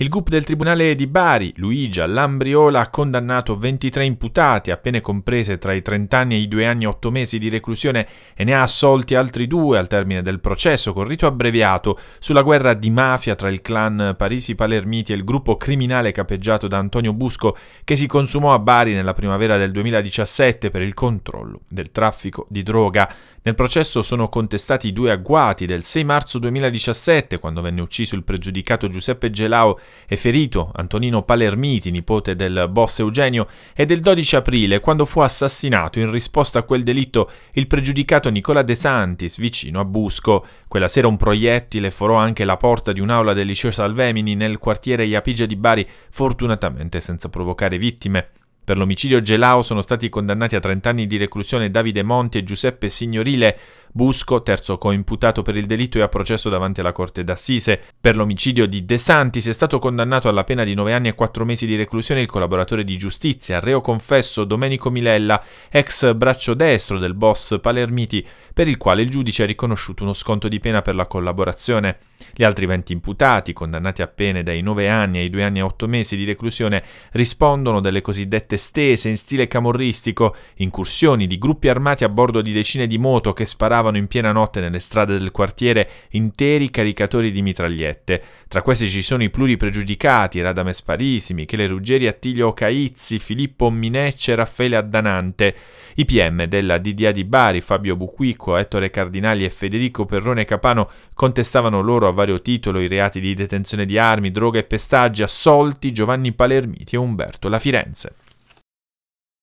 Il GUP del Tribunale di Bari, Luigia Lambriola, ha condannato 23 imputati, appena comprese tra i 30 anni e i 2 anni e 8 mesi di reclusione, e ne ha assolti altri due al termine del processo con rito abbreviato sulla guerra di mafia tra il clan Parisi Palermiti e il gruppo criminale capeggiato da Antonio Busco che si consumò a Bari nella primavera del 2017 per il controllo del traffico di droga. Nel processo sono contestati i due agguati del 6 marzo 2017, quando venne ucciso il pregiudicato Giuseppe Gelao è ferito Antonino Palermiti, nipote del boss Eugenio, e del 12 aprile, quando fu assassinato in risposta a quel delitto il pregiudicato Nicola De Santis, vicino a Busco. Quella sera un proiettile forò anche la porta di un'aula del liceo Salvemini nel quartiere Iapigia di Bari, fortunatamente senza provocare vittime. Per l'omicidio Gelao sono stati condannati a 30 anni di reclusione Davide Monti e Giuseppe Signorile, Busco, terzo coimputato per il delitto e a processo davanti alla Corte d'Assise. Per l'omicidio di De Santis è stato condannato alla pena di 9 anni e 4 mesi di reclusione il collaboratore di giustizia, reo confesso Domenico Milella, ex braccio destro del boss Palermiti, per il quale il giudice ha riconosciuto uno sconto di pena per la collaborazione. Gli altri 20 imputati, condannati a pene dai 9 anni ai 2 anni e 8 mesi di reclusione, rispondono delle cosiddette stese in stile camorristico, incursioni di gruppi armati a bordo di decine di moto che sparavano sparavano in piena notte nelle strade del quartiere interi caricatori di mitragliette. Tra questi ci sono i pluripregiudicati Radames Parisi, Michele Ruggeri, Attilio Caizzi, Filippo Minecce, Raffaele Addanante, i PM della DDA di Bari, Fabio Buquicco, Ettore Cardinali e Federico Perrone Capano contestavano loro a vario titolo i reati di detenzione di armi, droga e pestaggi, assolti Giovanni Palermiti e Umberto La Firenze.